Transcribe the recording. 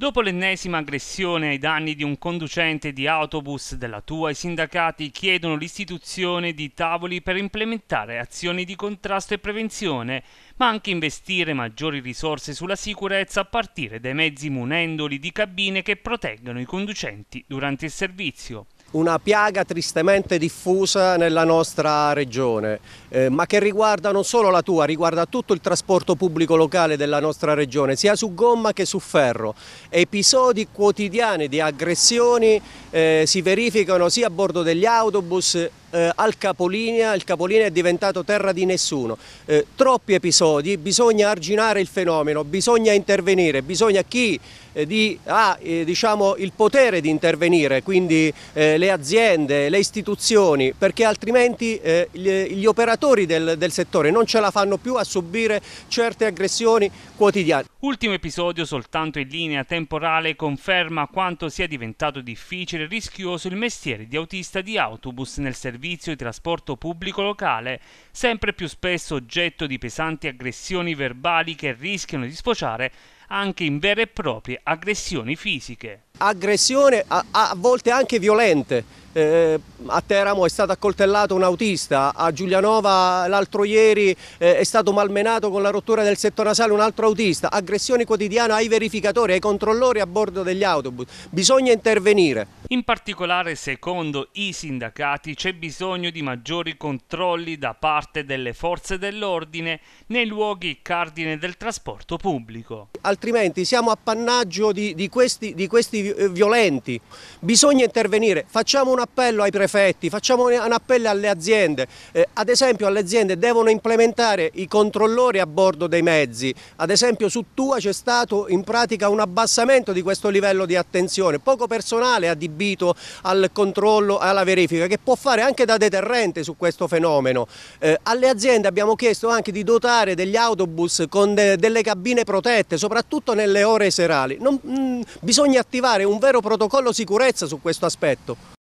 Dopo l'ennesima aggressione ai danni di un conducente di autobus della Tua, i sindacati chiedono l'istituzione di tavoli per implementare azioni di contrasto e prevenzione, ma anche investire maggiori risorse sulla sicurezza a partire dai mezzi munendoli di cabine che proteggano i conducenti durante il servizio una piaga tristemente diffusa nella nostra regione, eh, ma che riguarda non solo la tua, riguarda tutto il trasporto pubblico locale della nostra regione, sia su gomma che su ferro. Episodi quotidiani di aggressioni eh, si verificano sia a bordo degli autobus eh, al capolinea, il capolinea è diventato terra di nessuno. Eh, troppi episodi, bisogna arginare il fenomeno, bisogna intervenire, bisogna chi eh, di, ha eh, diciamo, il potere di intervenire, quindi eh, le aziende, le istituzioni, perché altrimenti eh, gli, gli, operatori del, del settore non ce la fanno più a subire certe aggressioni quotidiane. Ultimo episodio soltanto in linea temporale conferma quanto sia diventato difficile e rischioso il mestiere di autista di autobus nel servizio servizio di trasporto pubblico locale, sempre più spesso oggetto di pesanti aggressioni verbali che rischiano di sfociare anche in vere e proprie aggressioni fisiche. Aggressione a, a volte anche violente eh, a Teramo è stato accoltellato un autista, a Giulianova l'altro ieri eh, è stato malmenato con la rottura del setto nasale un altro autista, aggressioni quotidiane ai verificatori, ai controllori a bordo degli autobus, bisogna intervenire. In particolare secondo i sindacati c'è bisogno di maggiori controlli da parte delle forze dell'ordine nei luoghi cardine del trasporto pubblico. Altrimenti siamo appannaggio di, di, questi, di questi eh, violenti, bisogna intervenire, facciamo una un appello ai prefetti, facciamo un appello alle aziende, eh, ad esempio alle aziende devono implementare i controllori a bordo dei mezzi, ad esempio su Tua c'è stato in pratica un abbassamento di questo livello di attenzione, poco personale adibito al controllo, alla verifica che può fare anche da deterrente su questo fenomeno. Eh, alle aziende abbiamo chiesto anche di dotare degli autobus con de delle cabine protette, soprattutto nelle ore serali. Non, mh, mm, bisogna attivare un vero protocollo sicurezza su questo aspetto.